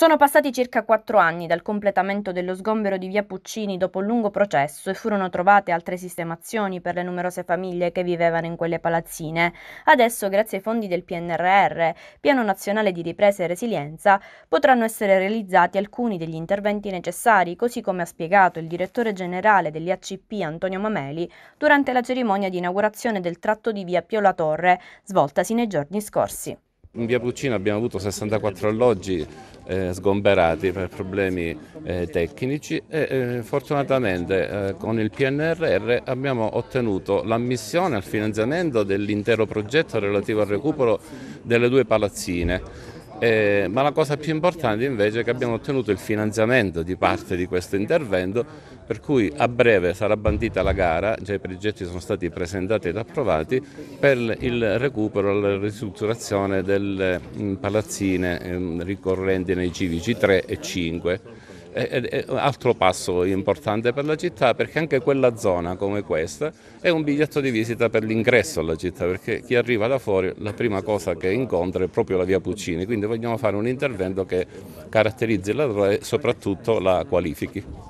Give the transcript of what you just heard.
Sono passati circa quattro anni dal completamento dello sgombero di via Puccini dopo un lungo processo e furono trovate altre sistemazioni per le numerose famiglie che vivevano in quelle palazzine. Adesso, grazie ai fondi del PNRR, Piano Nazionale di Ripresa e Resilienza, potranno essere realizzati alcuni degli interventi necessari, così come ha spiegato il direttore generale dell'IACP Antonio Mameli durante la cerimonia di inaugurazione del tratto di via Pio La Torre, svoltasi nei giorni scorsi. In via Puccini abbiamo avuto 64 alloggi eh, sgomberati per problemi eh, tecnici e eh, fortunatamente eh, con il PNRR abbiamo ottenuto l'ammissione al finanziamento dell'intero progetto relativo al recupero delle due palazzine. Eh, ma la cosa più importante invece è che abbiamo ottenuto il finanziamento di parte di questo intervento, per cui a breve sarà bandita la gara, già i progetti sono stati presentati ed approvati, per il recupero e la ristrutturazione delle mm, palazzine ehm, ricorrenti nei civici 3 e 5 è un altro passo importante per la città perché anche quella zona come questa è un biglietto di visita per l'ingresso alla città perché chi arriva da fuori la prima cosa che incontra è proprio la via Puccini, quindi vogliamo fare un intervento che caratterizzi la zona e soprattutto la qualifichi.